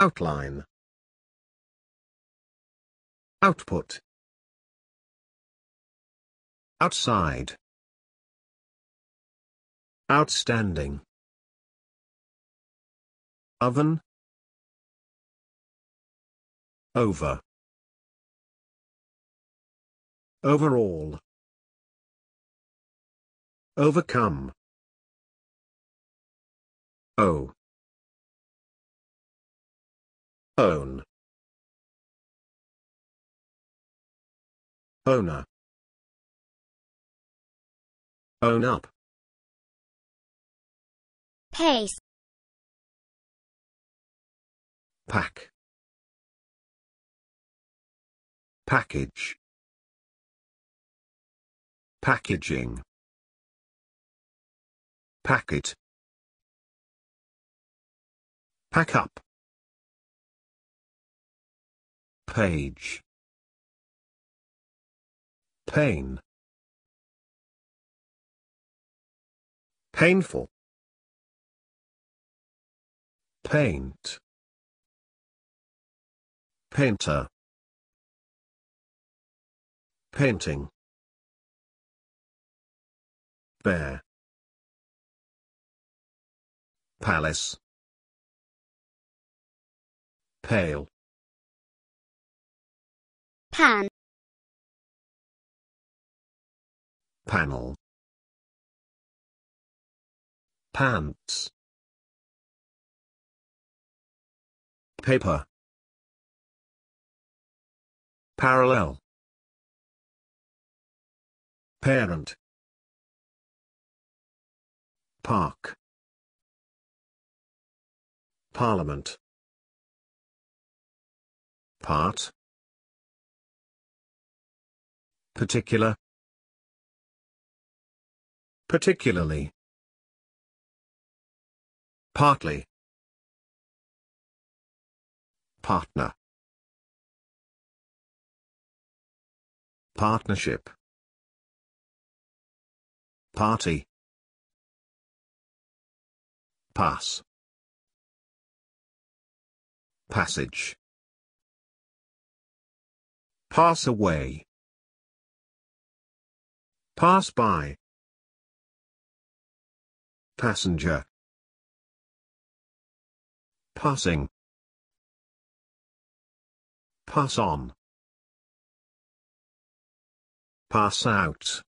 Outline. Output. Outside. Outstanding. Oven. Over. Overall. Overcome. O. Own. Owner. Own up. Pace. Pack. Package. Packaging. Packet. Pack up. Page. Pain. Painful. Paint. Painter. Painting. Bear. Palace. Pale. Pan. Panel. Pants. Paper. Parallel. Parent. Park. Parliament. Part particular particularly partly partner partnership party pass passage pass away Pass by. Passenger. Passing. Pass on. Pass out.